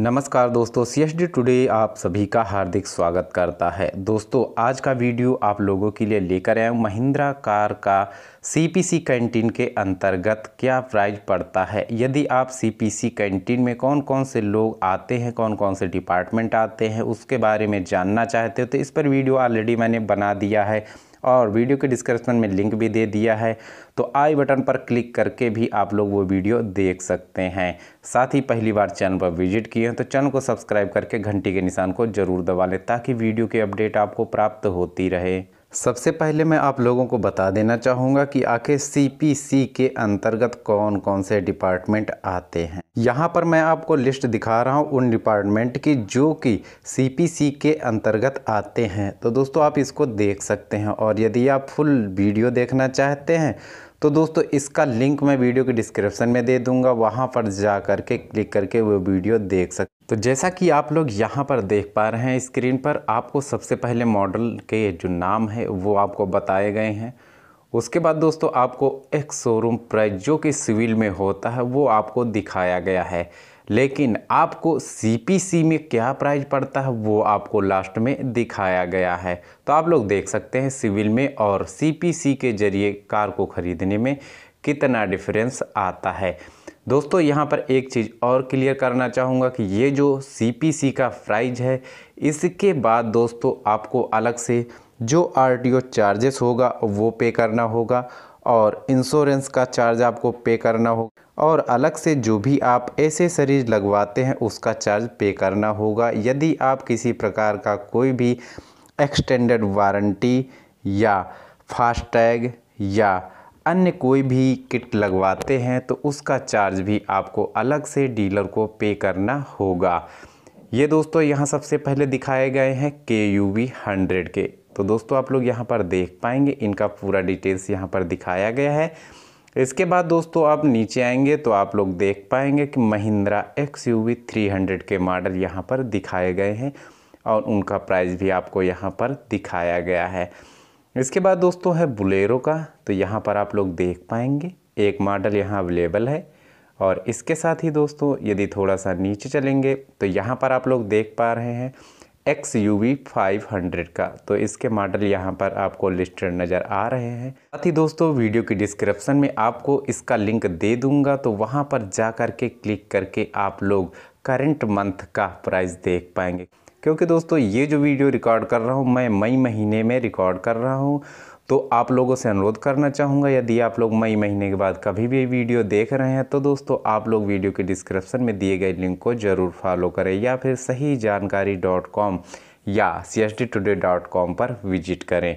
नमस्कार दोस्तों सी S D today आप सभी का हार्दिक स्वागत करता है दोस्तों आज का वीडियो आप लोगों के लिए लेकर आया हूँ महिंद्रा कार का सीपीसी कैंटीन के अंतर्गत क्या प्राइस पड़ता है यदि आप सीपीसी कैंटीन में कौन कौन से लोग आते हैं कौन कौन से डिपार्टमेंट आते हैं उसके बारे में जानना चाहते हो तो इस पर वीडियो ऑलरेडी मैंने बना दिया है और वीडियो के डिस्क्रिप्शन में लिंक भी दे दिया है तो आई बटन पर क्लिक करके भी आप लोग वो वीडियो देख सकते हैं साथ ही पहली बार चैनल पर विजिट किए हैं तो चैनल को सब्सक्राइब करके घंटी के निशान को ज़रूर दबा लें ताकि वीडियो के अपडेट आपको प्राप्त होती रहे सबसे पहले मैं आप लोगों को बता देना चाहूँगा कि आखिर सी के अंतर्गत कौन कौन से डिपार्टमेंट आते हैं यहाँ पर मैं आपको लिस्ट दिखा रहा हूँ उन डिपार्टमेंट की जो कि सी के अंतर्गत आते हैं तो दोस्तों आप इसको देख सकते हैं और यदि आप फुल वीडियो देखना चाहते हैं तो दोस्तों इसका लिंक मैं वीडियो के डिस्क्रिप्शन में दे दूंगा वहाँ पर जा कर के क्लिक करके वो वीडियो देख सकते तो जैसा कि आप लोग यहाँ पर देख पा रहे हैं स्क्रीन पर आपको सबसे पहले मॉडल के जो नाम है वो आपको बताए गए हैं उसके बाद दोस्तों आपको एक शोरूम प्राइस जो कि सिविल में होता है वो आपको दिखाया गया है लेकिन आपको सीपीसी में क्या प्राइस पड़ता है वो आपको लास्ट में दिखाया गया है तो आप लोग देख सकते हैं सिविल में और सीपीसी के ज़रिए कार को ख़रीदने में कितना डिफरेंस आता है दोस्तों यहाँ पर एक चीज़ और क्लियर करना चाहूँगा कि ये जो सी का प्राइज है इसके बाद दोस्तों आपको अलग से जो आर चार्जेस होगा वो पे करना होगा और इंश्योरेंस का चार्ज आपको पे करना होगा और अलग से जो भी आप एसेसरीज लगवाते हैं उसका चार्ज पे करना होगा यदि आप किसी प्रकार का कोई भी एक्सटेंडेड वारंटी या फास्टैग या अन्य कोई भी किट लगवाते हैं तो उसका चार्ज भी आपको अलग से डीलर को पे करना होगा ये दोस्तों यहाँ सबसे पहले दिखाए गए हैं के यू वी हंड्रेड के तो दोस्तों आप लोग यहाँ पर देख पाएंगे इनका पूरा डिटेल्स यहाँ पर दिखाया गया है इसके बाद दोस्तों आप नीचे आएंगे तो आप लोग देख पाएंगे कि Mahindra X U V three hundred के मॉडल यहाँ पर दिखाए गए हैं और उनका प्राइस भी आपको यहाँ पर दिखाया गया है इसके बाद दोस्तों है बुलेरो का तो यहाँ पर आप लोग देख पाएंगे एक मॉडल यहाँ अवेलेबल है और इसके साथ ही दोस्तों यदि थोड़ा सा नीचे चलेंगे तो यहाँ पर आप लोग देख पा रहे हैं X U V five hundred का तो इसके मॉडल यहाँ पर आपको लिस्टेड नज़र आ रहे हैं साथ ही दोस्तों वीडियो की डिस्क्रिप्शन में आपको इसका लिंक दे दूंगा तो वहाँ पर जा कर के क्लिक करके आप लोग करंट मंथ का प्राइस देख पाएंगे क्योंकि दोस्तों ये जो वीडियो रिकॉर्ड कर रहा हूँ मैं मई महीने में रिकॉर्ड कर रहा हूँ तो आप लोगों से अनुरोध करना चाहूँगा यदि आप लोग मई महीने के बाद कभी भी वीडियो देख रहे हैं तो दोस्तों आप लोग वीडियो के डिस्क्रिप्शन में दिए गए लिंक को ज़रूर फॉलो करें या फिर सही जानकारी डॉट कॉम या C S D today dot com पर विजिट करें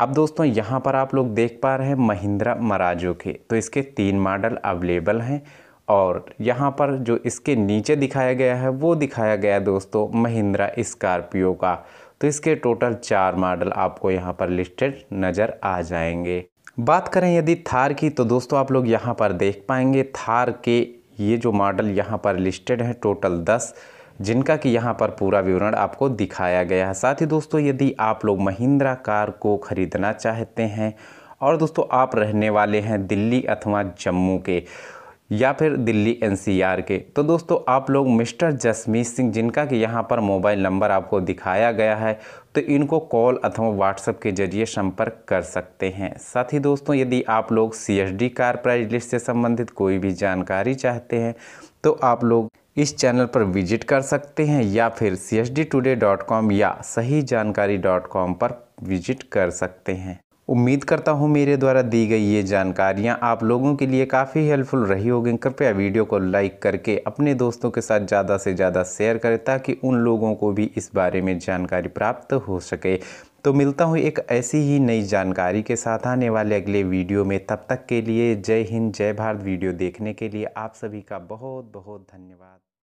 अब दोस्तों यहाँ पर आप लोग देख पा रहे हैं महिंद्रा मराजो के तो इसके तीन मॉडल अवेलेबल हैं और यहाँ पर जो इसके नीचे दिखाया गया है वो दिखाया गया है दोस्तों महिंद्रा स्कॉर्पियो का तो इसके टोटल चार मॉडल आपको यहाँ पर लिस्टेड नज़र आ जाएंगे बात करें यदि थार की तो दोस्तों आप लोग यहाँ पर देख पाएंगे थार के ये जो मॉडल यहाँ पर लिस्टेड हैं टोटल दस जिनका कि यहाँ पर पूरा विवरण आपको दिखाया गया है साथ ही दोस्तों यदि आप लोग महिंद्रा कार को ख़रीदना चाहते हैं और दोस्तों आप रहने वाले हैं दिल्ली अथवा जम्मू के या फिर दिल्ली एनसीआर के तो दोस्तों आप लोग मिस्टर जसमीत सिंह जिनका कि यहाँ पर मोबाइल नंबर आपको दिखाया गया है तो इनको कॉल अथवा व्हाट्सएप के जरिए संपर्क कर सकते हैं साथ ही दोस्तों यदि आप लोग C S D car price list से संबंधित कोई भी जानकारी चाहते हैं तो आप लोग इस चैनल पर विजिट कर सकते हैं या फिर C D today dot com या सही जानकारी डॉट कॉम पर विजिट कर सकते हैं उम्मीद करता हूँ मेरे द्वारा दी गई ये जानकारियाँ आप लोगों के लिए काफ़ी हेल्पफुल रही होगी कृपया वीडियो को लाइक करके अपने दोस्तों के साथ ज़्यादा से ज़्यादा शेयर करें ताकि उन लोगों को भी इस बारे में जानकारी प्राप्त हो सके तो मिलता हूँ एक ऐसी ही नई जानकारी के साथ आने वाले अगले वीडियो में तब तक के लिए जय हिंद जय भारत वीडियो देखने के लिए आप सभी का बहुत बहुत धन्यवाद